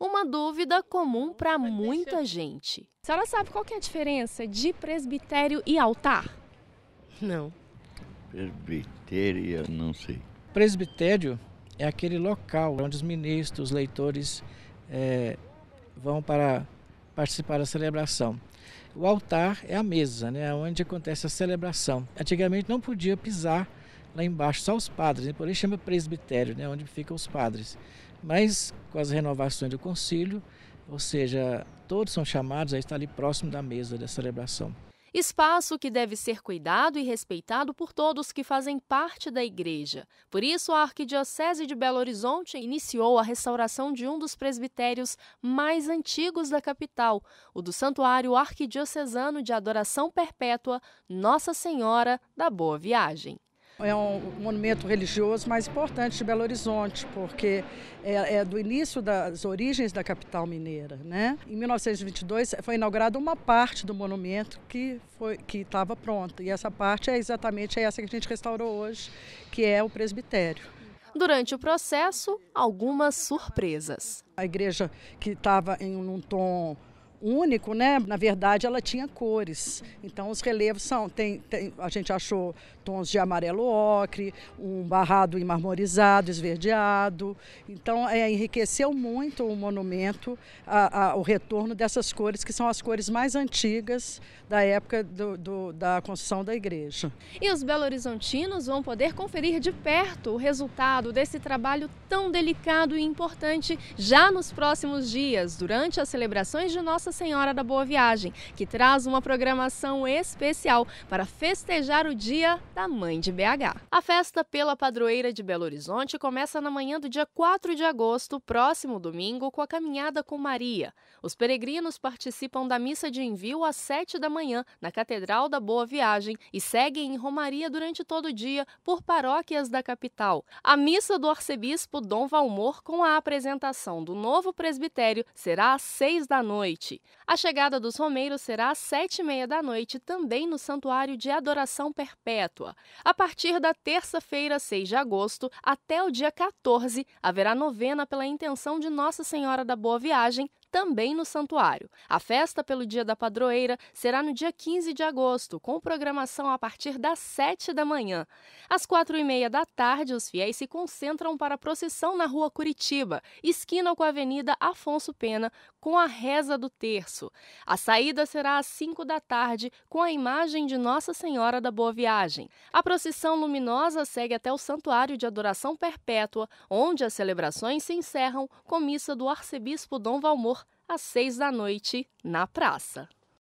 uma dúvida comum para muita gente. A senhora sabe qual que é a diferença de presbitério e altar? Não. Presbitério, não sei. Presbitério é aquele local onde os ministros, os leitores é, vão para participar da celebração. O altar é a mesa, né, onde acontece a celebração. Antigamente não podia pisar lá embaixo, só os padres, né, por isso chama presbitério, né, onde ficam os padres. Mas com as renovações do concílio, ou seja, todos são chamados a estar ali próximo da mesa da celebração. Espaço que deve ser cuidado e respeitado por todos que fazem parte da igreja. Por isso, a Arquidiocese de Belo Horizonte iniciou a restauração de um dos presbitérios mais antigos da capital, o do Santuário Arquidiocesano de Adoração Perpétua Nossa Senhora da Boa Viagem. É um monumento religioso mais importante de Belo Horizonte, porque é, é do início das origens da capital mineira. Né? Em 1922 foi inaugurada uma parte do monumento que estava que pronta, e essa parte é exatamente essa que a gente restaurou hoje, que é o presbitério. Durante o processo, algumas surpresas. A igreja que estava em um tom único, né? Na verdade, ela tinha cores. Então, os relevos são tem, tem a gente achou tons de amarelo ocre, um barrado marmorizado, esverdeado. Então, é, enriqueceu muito o monumento, a, a, o retorno dessas cores que são as cores mais antigas da época do, do, da construção da igreja. E os belo-horizontinos vão poder conferir de perto o resultado desse trabalho tão delicado e importante já nos próximos dias, durante as celebrações de nossa nossa Senhora da Boa Viagem, que traz uma programação especial para festejar o Dia da Mãe de BH. A festa pela padroeira de Belo Horizonte começa na manhã do dia 4 de agosto, próximo domingo, com a caminhada com Maria. Os peregrinos participam da missa de envio às 7 da manhã na Catedral da Boa Viagem e seguem em Romaria durante todo o dia por paróquias da capital. A missa do arcebispo Dom Valmor, com a apresentação do novo presbitério, será às 6 da noite. A chegada dos Romeiros será às sete e meia da noite, também no Santuário de Adoração Perpétua. A partir da terça-feira, 6 de agosto, até o dia 14, haverá novena pela intenção de Nossa Senhora da Boa Viagem, também no santuário. A festa pelo Dia da Padroeira será no dia 15 de agosto, com programação a partir das 7 da manhã. Às 4 e meia da tarde, os fiéis se concentram para a procissão na rua Curitiba, esquina com a Avenida Afonso Pena, com a reza do terço. A saída será às 5 da tarde, com a imagem de Nossa Senhora da Boa Viagem. A procissão luminosa segue até o Santuário de Adoração Perpétua, onde as celebrações se encerram com missa do arcebispo Dom Valmor às seis da noite, na praça.